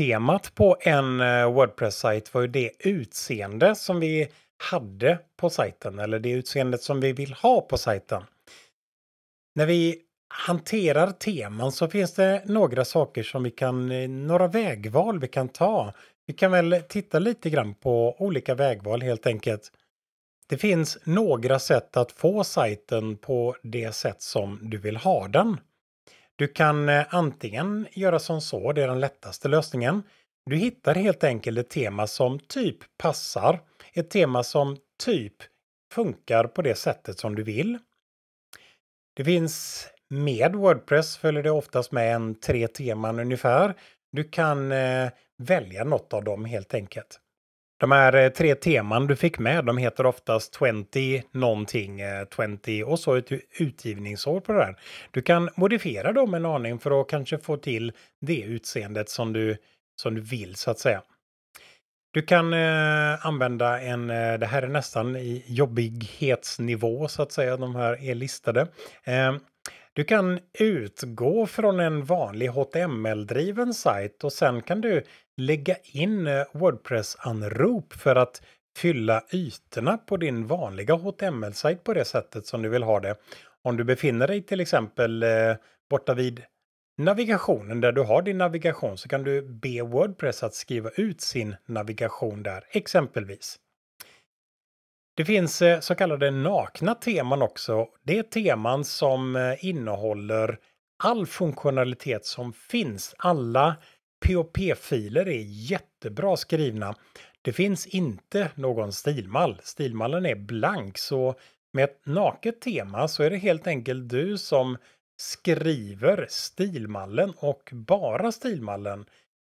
Temat på en eh, Wordpress-sajt var ju det utseende som vi hade på sajten eller det utseendet som vi vill ha på sajten. När vi hanterar teman så finns det några saker som vi kan, eh, några vägval vi kan ta. Vi kan väl titta lite grann på olika vägval helt enkelt. Det finns några sätt att få sajten på det sätt som du vill ha den. Du kan eh, antingen göra som så, det är den lättaste lösningen. Du hittar helt enkelt ett tema som typ passar, ett tema som typ funkar på det sättet som du vill. Det finns med Wordpress följer det oftast med en tre teman ungefär. Du kan eh, välja något av dem helt enkelt. De här eh, tre teman du fick med, de heter oftast 20 någonting, 20 eh, och så ett utgivningsår på det här. Du kan modifiera dem en aning för att kanske få till det utseendet som du, som du vill så att säga. Du kan eh, använda en, eh, det här är nästan i jobbighetsnivå så att säga, de här är listade. Eh, du kan utgå från en vanlig HTML-driven sajt och sen kan du lägga in eh, Wordpress-anrop för att fylla ytorna på din vanliga HTML-sajt på det sättet som du vill ha det. Om du befinner dig till exempel eh, borta vid navigationen där du har din navigation så kan du be Wordpress att skriva ut sin navigation där exempelvis. Det finns eh, så kallade nakna teman också. Det är teman som eh, innehåller all funktionalitet som finns. Alla POP-filer är jättebra skrivna. Det finns inte någon stilmall. Stilmallen är blank så med ett naket tema så är det helt enkelt du som skriver stilmallen och bara stilmallen.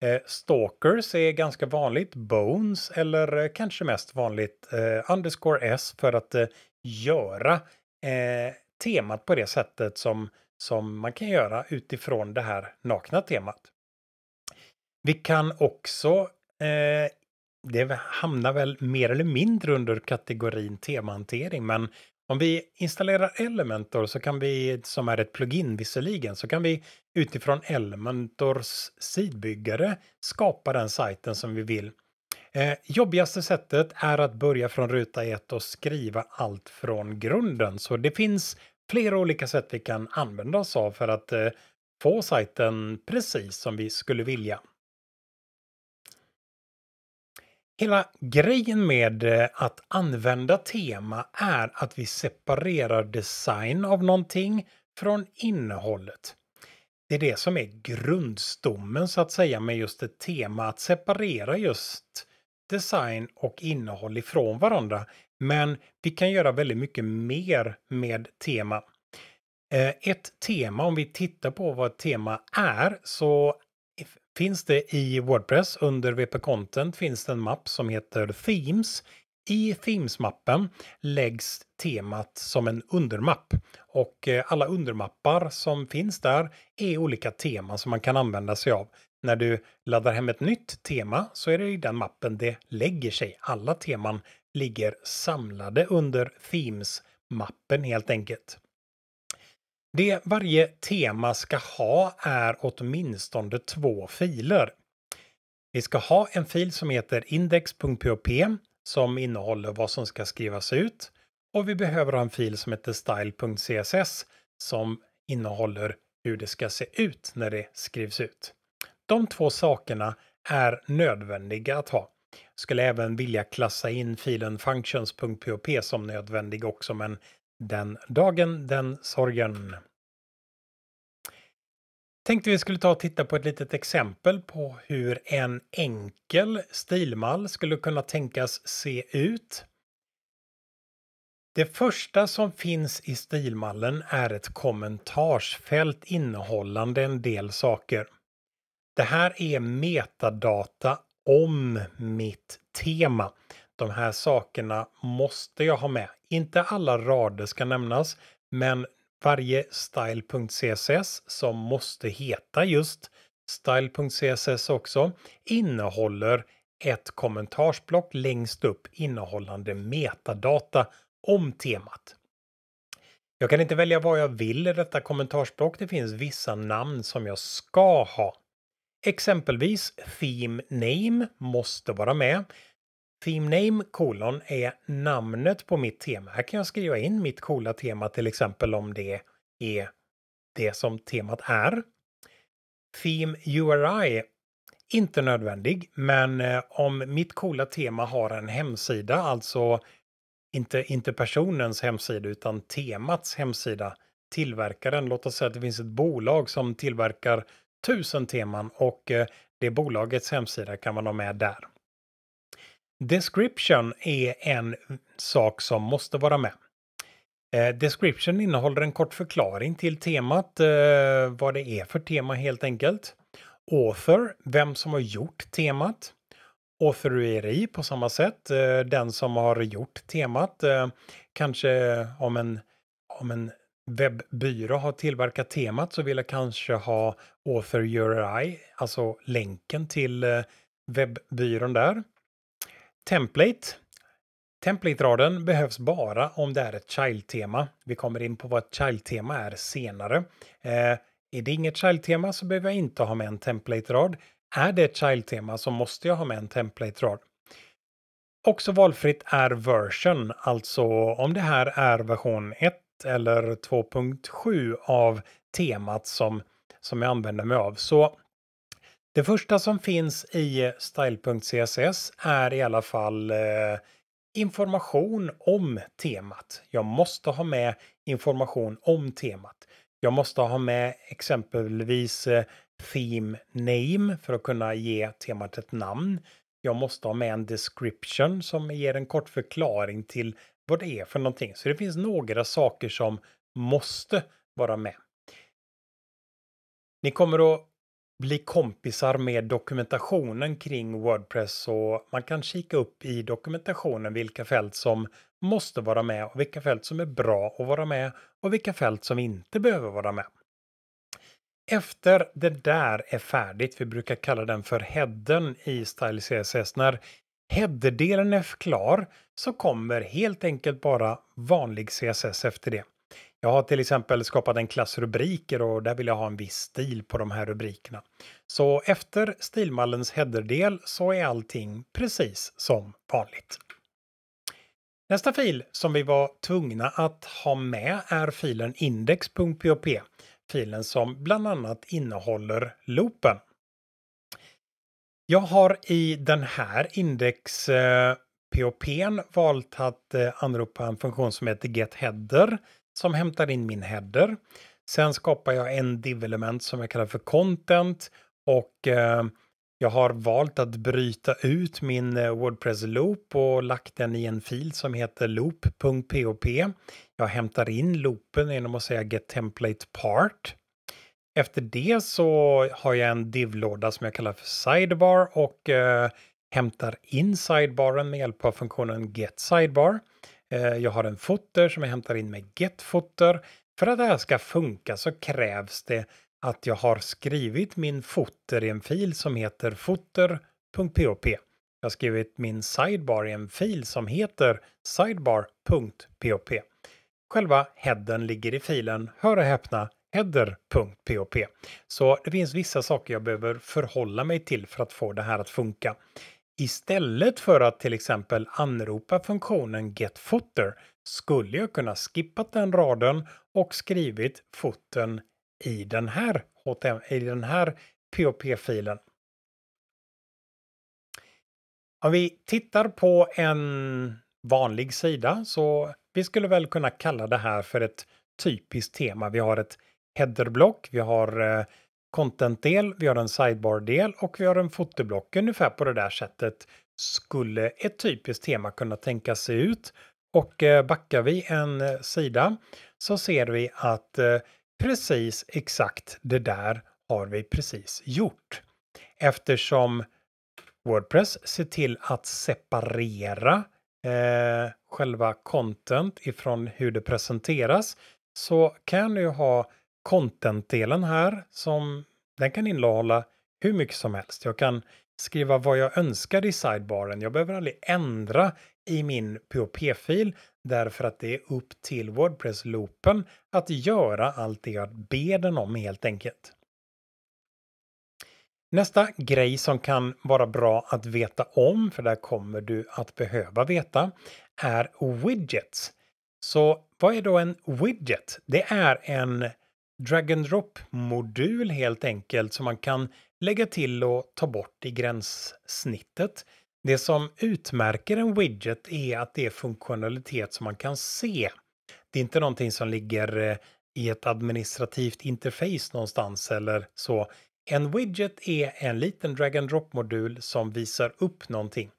Eh, stalkers är ganska vanligt, bones eller eh, kanske mest vanligt eh, underscore s för att eh, göra eh, temat på det sättet som, som man kan göra utifrån det här nakna temat. Vi kan också, eh, det hamnar väl mer eller mindre under kategorin temahantering, men om vi installerar Elementor så kan vi, som är ett plugin visserligen, så kan vi utifrån Elementors sidbyggare skapa den sajten som vi vill. Eh, jobbigaste sättet är att börja från ruta 1 och skriva allt från grunden. Så det finns flera olika sätt vi kan använda oss av för att eh, få sajten precis som vi skulle vilja. Hela grejen med eh, att använda tema är att vi separerar design av någonting från innehållet. Det är det som är grundstommen så att säga med just ett tema, att separera just design och innehåll ifrån varandra. Men vi kan göra väldigt mycket mer med tema. Eh, ett tema, om vi tittar på vad ett tema är, så finns det i Wordpress under VP Content finns det en mapp som heter Themes. I Themes-mappen läggs temat som en undermapp och eh, alla undermappar som finns där är olika teman som man kan använda sig av. När du laddar hem ett nytt tema så är det i den mappen det lägger sig. Alla teman ligger samlade under Themes-mappen helt enkelt. Det varje tema ska ha är åtminstone två filer. Vi ska ha en fil som heter index.php som innehåller vad som ska skrivas ut och vi behöver ha en fil som heter style.css som innehåller hur det ska se ut när det skrivs ut. De två sakerna är nödvändiga att ha. Jag skulle även vilja klassa in filen functions.php som nödvändig också men den dagen, den sorgen tänkte vi skulle ta och titta på ett litet exempel på hur en enkel stilmall skulle kunna tänkas se ut. Det första som finns i stilmallen är ett kommentarsfält innehållande en del saker. Det här är metadata om mitt tema. De här sakerna måste jag ha med. Inte alla rader ska nämnas, men varje style.css som måste heta just style.css också innehåller ett kommentarsblock längst upp innehållande metadata om temat. Jag kan inte välja vad jag vill i detta kommentarsblock. Det finns vissa namn som jag ska ha. Exempelvis Theme Name måste vara med. Theme name kolon är namnet på mitt tema. Här kan jag skriva in mitt coola tema till exempel om det är det som temat är. Theme URI inte nödvändig, men eh, om mitt coola tema har en hemsida, alltså inte, inte personens hemsida utan temats hemsida, tillverkaren, låt oss säga att det finns ett bolag som tillverkar tusen teman och eh, det bolagets hemsida kan man ha med där. Description är en sak som måste vara med. Eh, description innehåller en kort förklaring till temat, eh, vad det är för tema helt enkelt. Author, vem som har gjort temat. Authoreri på samma sätt, eh, den som har gjort temat. Kanske om en, om en webbyrå har tillverkat temat så vill jag kanske ha Author URI, alltså länken till webbyrån där. Template. Template-raden behövs bara om det är ett child-tema. Vi kommer in på vad ett child-tema är senare. Eh, är det inget child-tema så behöver jag inte ha med en template-rad. Är det ett child-tema så måste jag ha med en template-rad. Också valfritt är version, alltså om det här är version 1 eller 2.7 av temat som, som jag använder mig av. Så det första som finns i style.css är i alla fall eh, information om temat. Jag måste ha med information om temat. Jag måste ha med exempelvis eh, theme name för att kunna ge temat ett namn. Jag måste ha med en description som ger en kort förklaring till vad det är för någonting. Så det finns några saker som måste vara med. Ni kommer att bli kompisar med dokumentationen kring Wordpress och man kan kika upp i dokumentationen vilka fält som måste vara med och vilka fält som är bra att vara med och vilka fält som inte behöver vara med. Efter det där är färdigt, vi brukar kalla den för headen i Style CSS, när header är klar så kommer helt enkelt bara vanlig CSS efter det. Jag har till exempel skapat en klass rubriker och där vill jag ha en viss stil på de här rubrikerna. Så efter stilmallens headerdel så är allting precis som vanligt. Nästa fil som vi var tvungna att ha med är filen index.php, filen som bland annat innehåller loopen. Jag har i den här index eh, POPn valt att eh, anropa en funktion som heter getHeader som hämtar in min header. Sen skapar jag en div-element som jag kallar för content och eh, jag har valt att bryta ut min eh, Wordpress-loop och lagt den i en fil som heter loop.pop. Jag hämtar in loopen genom att säga get template part. Efter det så har jag en div-låda som jag kallar för sidebar och eh, hämtar in sidebaren med hjälp av funktionen get sidebar. Eh, jag har en footer som jag hämtar in med getfooter. För att det här ska funka så krävs det att jag har skrivit min footer i en fil som heter footer.pop. Jag har skrivit min sidebar i en fil som heter sidebar.pop. Själva headen ligger i filen, hör och häpna, header.pop. Så det finns vissa saker jag behöver förhålla mig till för att få det här att funka. Istället för att till exempel anropa funktionen getFooter skulle jag kunna skippat den raden och skrivit foten i den här, i den här POP-filen. Om vi tittar på en vanlig sida så vi skulle väl kunna kalla det här för ett typiskt tema. Vi har ett headerblock, vi har eh, content-del, vi har en sidebar-del och vi har en fotoblock. Ungefär på det där sättet skulle ett typiskt tema kunna tänka sig ut. Och eh, backar vi en eh, sida så ser vi att eh, precis exakt det där har vi precis gjort. Eftersom Wordpress ser till att separera eh, själva content ifrån hur det presenteras så kan du ha contentdelen här som den kan innehålla hur mycket som helst. Jag kan skriva vad jag önskar i sidebaren. Jag behöver aldrig ändra i min POP-fil därför att det är upp till Wordpress-loopen att göra allt det jag ber den om helt enkelt. Nästa grej som kan vara bra att veta om, för där kommer du att behöva veta, är widgets. Så vad är då en widget? Det är en drag and drop modul helt enkelt som man kan lägga till och ta bort i gränssnittet. Det som utmärker en widget är att det är funktionalitet som man kan se. Det är inte någonting som ligger eh, i ett administrativt interface någonstans eller så. En widget är en liten drag and drop modul som visar upp någonting.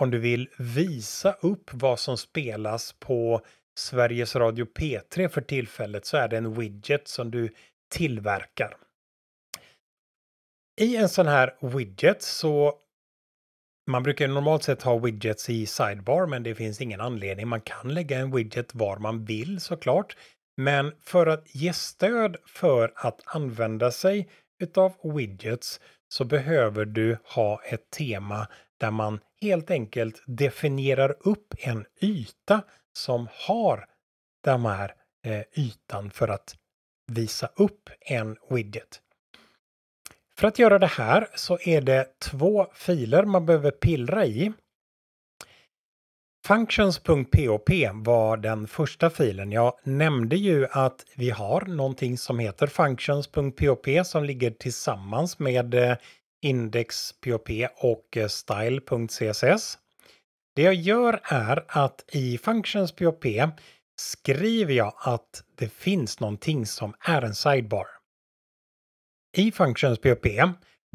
Om du vill visa upp vad som spelas på Sveriges Radio P3 för tillfället så är det en widget som du tillverkar. I en sån här widget så man brukar normalt sett ha widgets i sidebar men det finns ingen anledning. Man kan lägga en widget var man vill såklart. Men för att ge stöd för att använda sig utav widgets så behöver du ha ett tema där man helt enkelt definierar upp en yta som har den här eh, ytan för att visa upp en widget. För att göra det här så är det två filer man behöver pillra i. Functions.pop var den första filen. Jag nämnde ju att vi har någonting som heter functions.pop som ligger tillsammans med eh, index.pop och eh, style.css. Det jag gör är att i Functions POP skriver jag att det finns någonting som är en sidebar. I Functions POP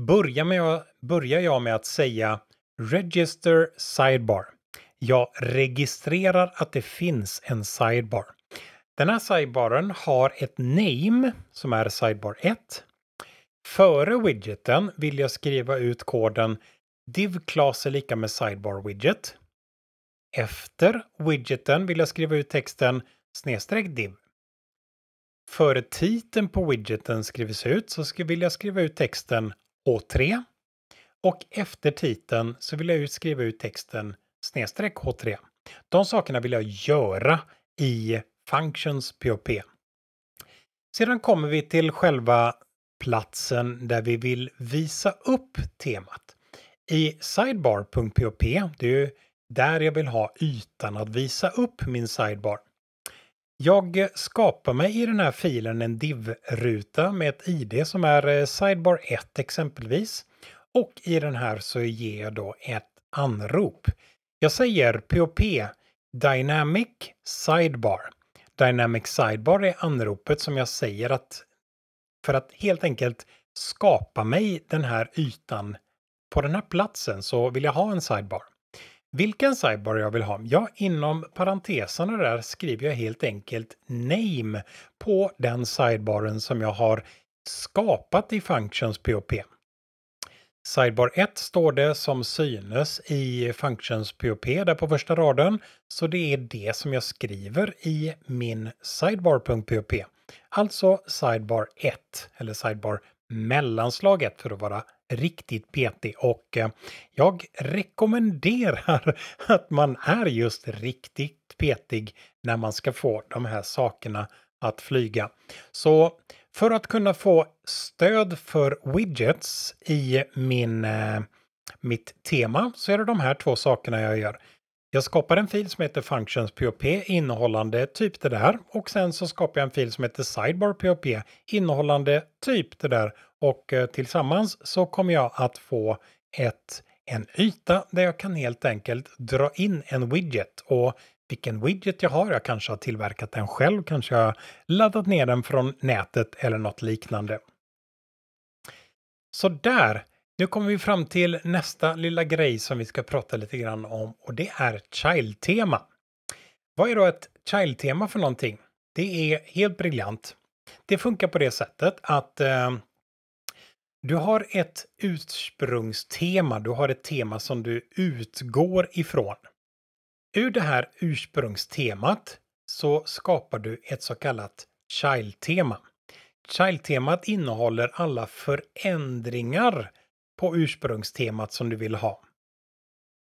börjar, med, börjar jag med att säga Register Sidebar. Jag registrerar att det finns en sidebar. Den här sidebaren har ett name som är sidebar 1. Före widgeten vill jag skriva ut koden div class är lika med sidebar widget. Efter widgeten vill jag skriva ut texten snedstreck div. Före titeln på widgeten skrivs ut så vill jag skriva ut texten H3 och efter titeln så vill jag skriva ut texten snedstreck H3. De sakerna vill jag göra i Functions POP. Sedan kommer vi till själva platsen där vi vill visa upp temat. I sidebar.pop, det är där jag vill ha ytan att visa upp min sidebar. Jag skapar mig i den här filen en div-ruta med ett id som är eh, sidebar 1 exempelvis. Och i den här så ger jag då ett anrop. Jag säger POP Dynamic Sidebar. Dynamic Sidebar är anropet som jag säger att för att helt enkelt skapa mig den här ytan på den här platsen så vill jag ha en sidebar. Vilken sidebar jag vill ha? Ja, inom parenteserna där skriver jag helt enkelt name på den sidebaren som jag har skapat i Functions POP. Sidebar 1 står det som synes i Functions POP där på första raden. Så det är det som jag skriver i min Sidebar.pop. Alltså Sidebar 1, eller Sidebar mellanslag 1 för att vara riktigt petig och eh, jag rekommenderar att man är just riktigt petig när man ska få de här sakerna att flyga. Så för att kunna få stöd för widgets i min, eh, mitt tema så är det de här två sakerna jag gör. Jag skapar en fil som heter functions.php innehållande typ det där och sen så skapar jag en fil som heter sidebar.php innehållande typ det där och eh, tillsammans så kommer jag att få ett, en yta där jag kan helt enkelt dra in en widget och vilken widget jag har. Jag kanske har tillverkat den själv, kanske har laddat ner den från nätet eller något liknande. Så där nu kommer vi fram till nästa lilla grej som vi ska prata lite grann om och det är child-tema. Vad är då ett child-tema för någonting? Det är helt briljant. Det funkar på det sättet att eh, du har ett ursprungstema, du har ett tema som du utgår ifrån. Ur det här ursprungstemat så skapar du ett så kallat child-tema. Child-temat innehåller alla förändringar på ursprungstemat som du vill ha.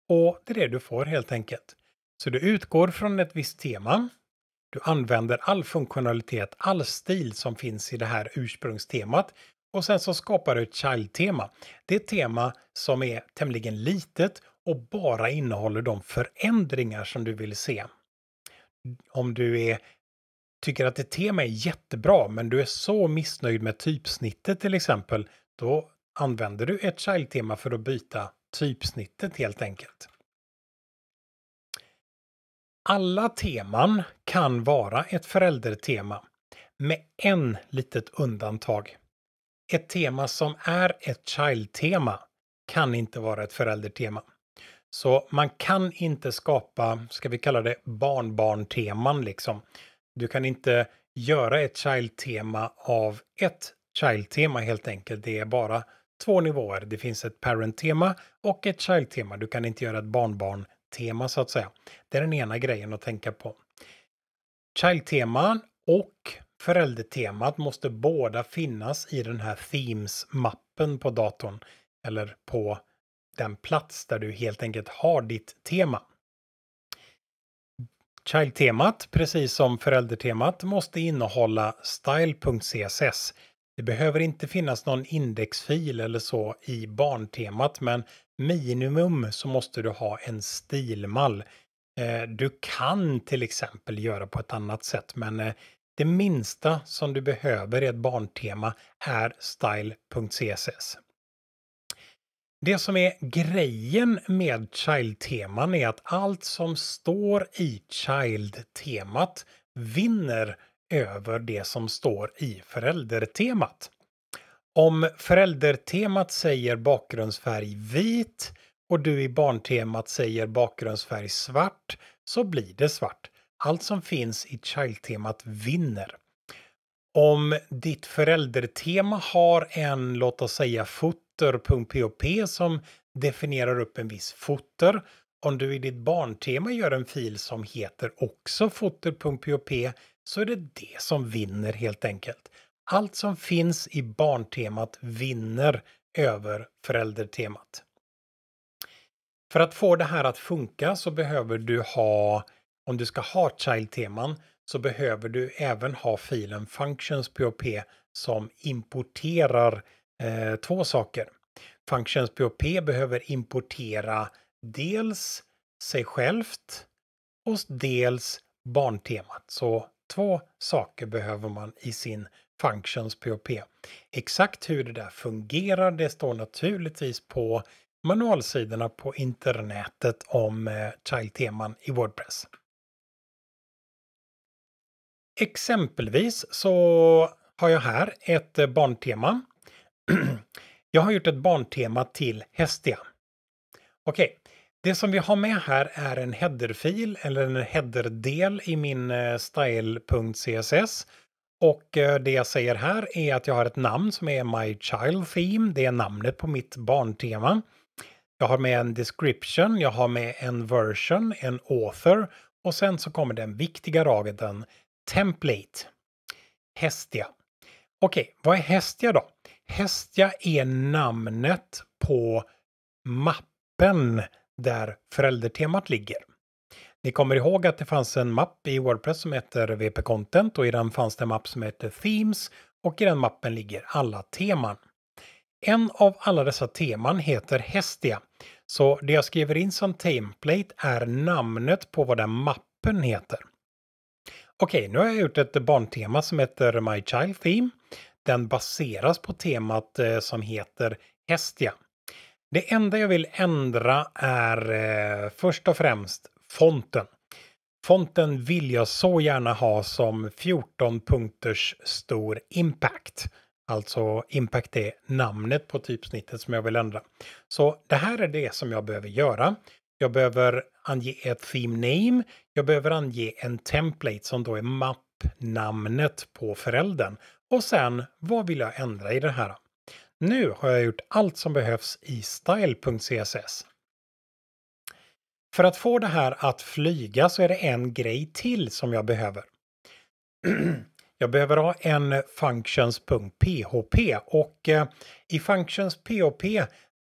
Och det är det du får helt enkelt. Så du utgår från ett visst tema. Du använder all funktionalitet, all stil som finns i det här ursprungstemat och sen så skapar du ett child-tema. Det är ett tema som är tämligen litet och bara innehåller de förändringar som du vill se. Om du är, tycker att ett tema är jättebra men du är så missnöjd med typsnittet till exempel, då använder du ett child-tema för att byta typsnittet helt enkelt. Alla teman kan vara ett föräldertema med en litet undantag. Ett tema som är ett child-tema kan inte vara ett föräldertema. Så man kan inte skapa, ska vi kalla det barnbarnteman liksom. Du kan inte göra ett child-tema av ett child-tema helt enkelt. Det är bara två nivåer. Det finns ett parent-tema och ett child-tema. Du kan inte göra ett barnbarn-tema så att säga. Det är den ena grejen att tänka på. Child-teman och föräldertemat måste båda finnas i den här Themes-mappen på datorn eller på den plats där du helt enkelt har ditt tema. Child-temat, precis som föräldertemat, måste innehålla style.css det behöver inte finnas någon indexfil eller så i barntemat, men minimum så måste du ha en stilmall. Eh, du kan till exempel göra på ett annat sätt, men eh, det minsta som du behöver i ett barntema är style.css. Det som är grejen med child-teman är att allt som står i child-temat vinner över det som står i föräldertemat. Om föräldertemat säger bakgrundsfärg vit och du i barntemat säger bakgrundsfärg svart så blir det svart. Allt som finns i Childtemat vinner. Om ditt föräldertema har en, låt oss säga footer.pop som definierar upp en viss footer. Om du i ditt barntema gör en fil som heter också footer.pop så är det det som vinner helt enkelt. Allt som finns i barntemat vinner över föräldertemat. För att få det här att funka så behöver du ha, om du ska ha child-teman, så behöver du även ha filen functions.pop som importerar eh, två saker. Functions.pop behöver importera dels sig självt och dels barntemat. Så Två saker behöver man i sin Functions POP. Exakt hur det där fungerar, det står naturligtvis på manualsidorna på internetet om eh, child-teman i Wordpress. Exempelvis så har jag här ett eh, barntema. jag har gjort ett barntema till Hestia. Okej, det som vi har med här är en headerfil eller en headerdel i min eh, style.css. Och eh, det jag säger här är att jag har ett namn som är My Child Theme. Det är namnet på mitt barntema. Jag har med en description, jag har med en version, en author och sen så kommer den viktiga raden Template. Hestia. Okej, vad är Hestia då? Hestia är namnet på mappen där föräldertemat ligger. Ni kommer ihåg att det fanns en mapp i Wordpress som heter VP Content och i den fanns det en mapp som heter Themes och i den mappen ligger alla teman. En av alla dessa teman heter Hestia. Så det jag skriver in som template är namnet på vad den mappen heter. Okej, nu har jag gjort ett barntema som heter My Child Theme. Den baseras på temat eh, som heter Hestia. Det enda jag vill ändra är eh, först och främst fonten. Fonten vill jag så gärna ha som 14 punkters stor impact. Alltså impact är namnet på typsnittet som jag vill ändra. Så det här är det som jag behöver göra. Jag behöver ange ett theme name. Jag behöver ange en template som då är mappnamnet på föräldern. Och sen vad vill jag ändra i det här? Nu har jag gjort allt som behövs i style.css. För att få det här att flyga så är det en grej till som jag behöver. jag behöver ha en functions.php och eh, i functions.php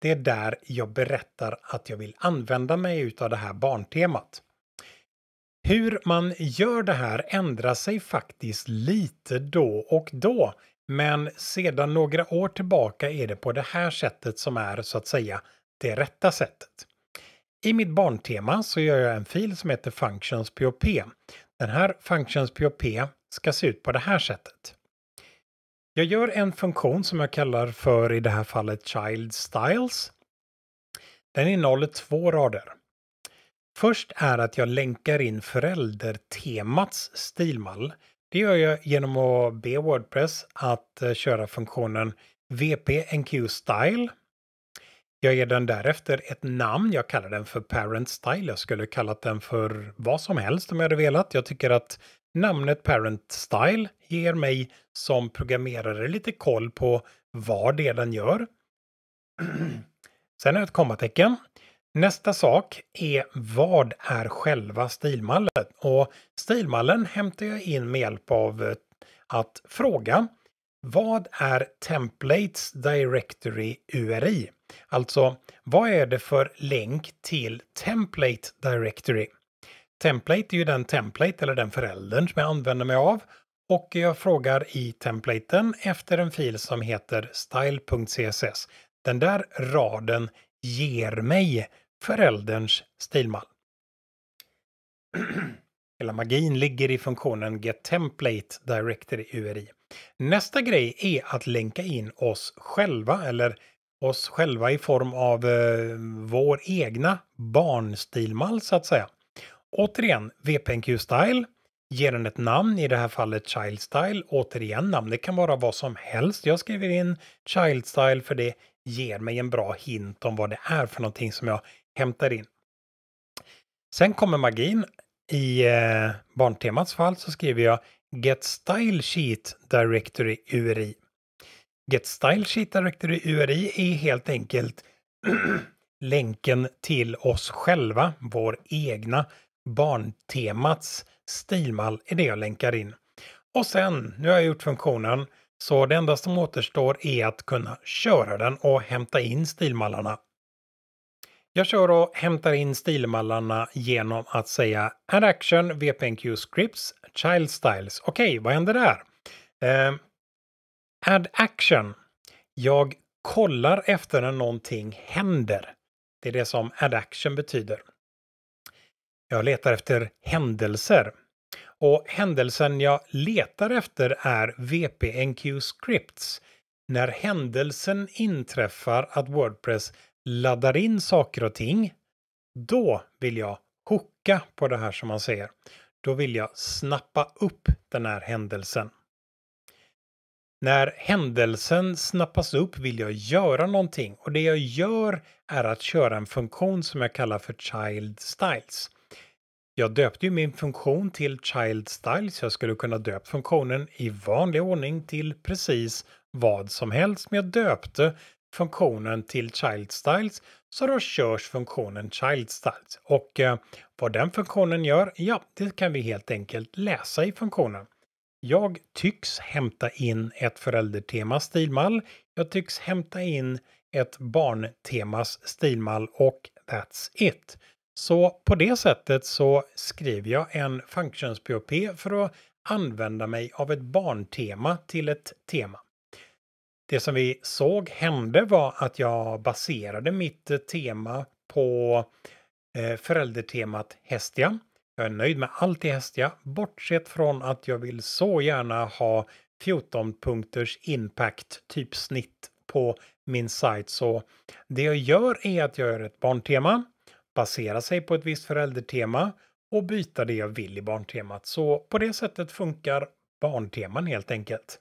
det är där jag berättar att jag vill använda mig av det här barntemat. Hur man gör det här ändrar sig faktiskt lite då och då men sedan några år tillbaka är det på det här sättet som är så att säga det rätta sättet. I mitt barntema så gör jag en fil som heter Functions POP. Den här Functions POP ska se ut på det här sättet. Jag gör en funktion som jag kallar för i det här fallet Child Styles. Den innehåller två rader. Först är att jag länkar in föräldertemats stilmall det gör jag genom att be Wordpress att eh, köra funktionen VPNQ Style. Jag ger den därefter ett namn. Jag kallar den för Parent Style. Jag skulle kallat den för vad som helst om jag hade velat. Jag tycker att namnet Parent Style ger mig som programmerare lite koll på vad det är den gör. Sen är det ett kommatecken. Nästa sak är vad är själva stilmallet? Och stilmallen hämtar jag in med hjälp av eh, att fråga vad är Templates Directory URI? Alltså, vad är det för länk till Template Directory? Template är ju den template eller den föräldern som jag använder mig av och jag frågar i templaten efter en fil som heter style.css. Den där raden ger mig förälderns stilmall. Hela magin ligger i funktionen Get Template director i URI. Nästa grej är att länka in oss själva eller oss själva i form av eh, vår egna barnstilmall så att säga. Återigen, VPNQ Style ger den ett namn, i det här fallet Child Style. Återigen, namnet kan vara vad som helst. Jag skriver in Child Style för det ger mig en bra hint om vad det är för någonting som jag hämtar in. Sen kommer magin. I eh, barntemats fall så skriver jag Get Style Sheet Directory URI. Get Style Sheet Directory URI är helt enkelt länken till oss själva, vår egna barntemats stilmall är det jag länkar in. Och sen, nu har jag gjort funktionen, så det enda som återstår är att kunna köra den och hämta in stilmallarna. Jag kör och hämtar in stilmallarna genom att säga Add Action, VPNQ Scripts, Child Styles. Okej, okay, vad händer där? Eh, add Action. Jag kollar efter när någonting händer. Det är det som Add Action betyder. Jag letar efter händelser. Och händelsen jag letar efter är VPNQ Scripts. När händelsen inträffar att Wordpress laddar in saker och ting, då vill jag hooka på det här som man säger. Då vill jag snappa upp den här händelsen. När händelsen snappas upp vill jag göra någonting och det jag gör är att köra en funktion som jag kallar för Child Styles. Jag döpte ju min funktion till Child Style så jag skulle kunna döpa funktionen i vanlig ordning till precis vad som helst. Men jag döpte funktionen till Child Styles så då körs funktionen Child Styles. Och eh, vad den funktionen gör, ja, det kan vi helt enkelt läsa i funktionen. Jag tycks hämta in ett föräldertemas stilmall. Jag tycks hämta in ett barntemas stilmall och that's it. Så på det sättet så skriver jag en functions POP för att använda mig av ett barntema till ett tema. Det som vi såg hände var att jag baserade mitt eh, tema på eh, föräldertemat Hestia. Jag är nöjd med allt i Hestia, bortsett från att jag vill så gärna ha 14 punkters impact typsnitt på min sajt. Så det jag gör är att jag gör ett barntema basera sig på ett visst föräldertema och byta det jag vill i barntemat. Så på det sättet funkar barnteman helt enkelt.